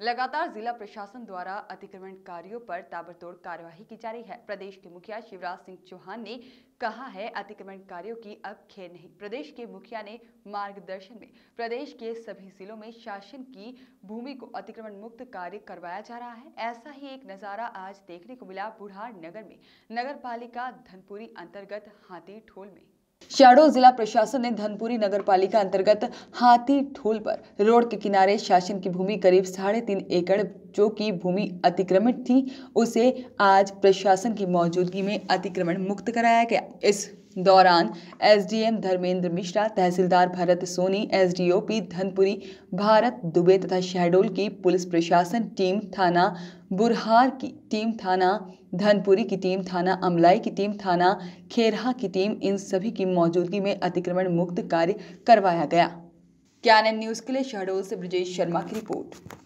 लगातार जिला प्रशासन द्वारा अतिक्रमण कार्यो पर ताबड़तोड़ कार्यवाही की जा रही है प्रदेश के मुखिया शिवराज सिंह चौहान ने कहा है अतिक्रमण कार्यो की अब खेल नहीं प्रदेश के मुखिया ने मार्गदर्शन में प्रदेश के सभी जिलों में शासन की भूमि को अतिक्रमण मुक्त कार्य करवाया जा रहा है ऐसा ही एक नजारा आज देखने को मिला बुढ़ार नगर में नगर पालिका धनपुरी अंतर्गत हाथी ठोल में शाहडोल जिला प्रशासन ने धनपुरी नगर पालिका अंतर्गत हाथी ठूल पर रोड के किनारे शासन की भूमि करीब साढ़े तीन एकड़ जो कि भूमि अतिक्रमित थी उसे आज प्रशासन की मौजूदगी में अतिक्रमण मुक्त कराया गया इस दौरान एसडीएम धर्मेंद्र मिश्रा तहसीलदार भरत सोनी एसडीओपी धनपुरी भारत दुबे तथा शहडोल की पुलिस प्रशासन टीम थाना बुरहार की टीम थाना धनपुरी की टीम थाना अमलाई की टीम थाना खेरहा की टीम इन सभी की मौजूदगी में अतिक्रमण मुक्त कार्य करवाया गया कैन न्यूज़ के लिए शहडोल से ब्रजेश शर्मा की रिपोर्ट